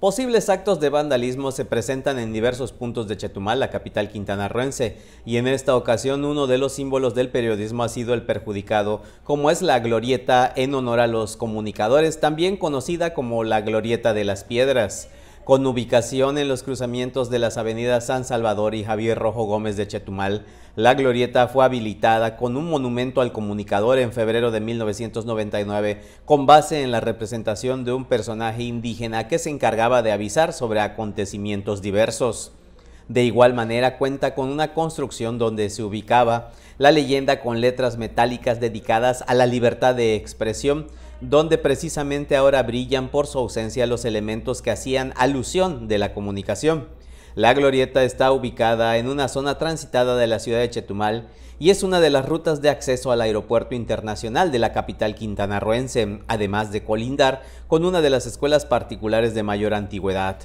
Posibles actos de vandalismo se presentan en diversos puntos de Chetumal, la capital quintanarruense, y en esta ocasión uno de los símbolos del periodismo ha sido el perjudicado, como es la glorieta en honor a los comunicadores, también conocida como la glorieta de las piedras con ubicación en los cruzamientos de las avenidas San Salvador y Javier Rojo Gómez de Chetumal, la glorieta fue habilitada con un monumento al comunicador en febrero de 1999 con base en la representación de un personaje indígena que se encargaba de avisar sobre acontecimientos diversos. De igual manera cuenta con una construcción donde se ubicaba la leyenda con letras metálicas dedicadas a la libertad de expresión, donde precisamente ahora brillan por su ausencia los elementos que hacían alusión de la comunicación. La glorieta está ubicada en una zona transitada de la ciudad de Chetumal y es una de las rutas de acceso al aeropuerto internacional de la capital quintanarroense, además de colindar con una de las escuelas particulares de mayor antigüedad.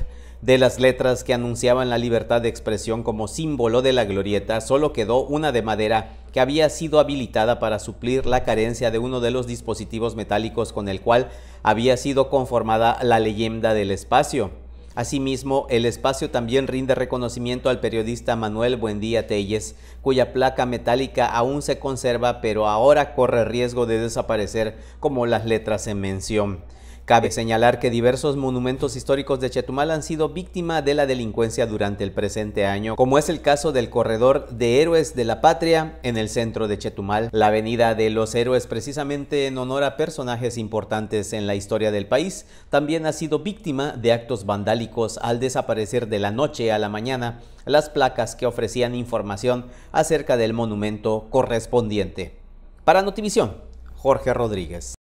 De las letras que anunciaban la libertad de expresión como símbolo de la glorieta, solo quedó una de madera que había sido habilitada para suplir la carencia de uno de los dispositivos metálicos con el cual había sido conformada la leyenda del espacio. Asimismo, el espacio también rinde reconocimiento al periodista Manuel Buendía Telles, cuya placa metálica aún se conserva pero ahora corre riesgo de desaparecer como las letras en mención. Cabe eh, señalar que diversos monumentos históricos de Chetumal han sido víctima de la delincuencia durante el presente año, como es el caso del corredor de Héroes de la Patria en el centro de Chetumal, la avenida de los héroes precisamente en honor a personajes importantes en la historia del país, también ha sido víctima de actos vandálicos al desaparecer de la noche a la mañana las placas que ofrecían información acerca del monumento correspondiente. Para Notivisión, Jorge Rodríguez.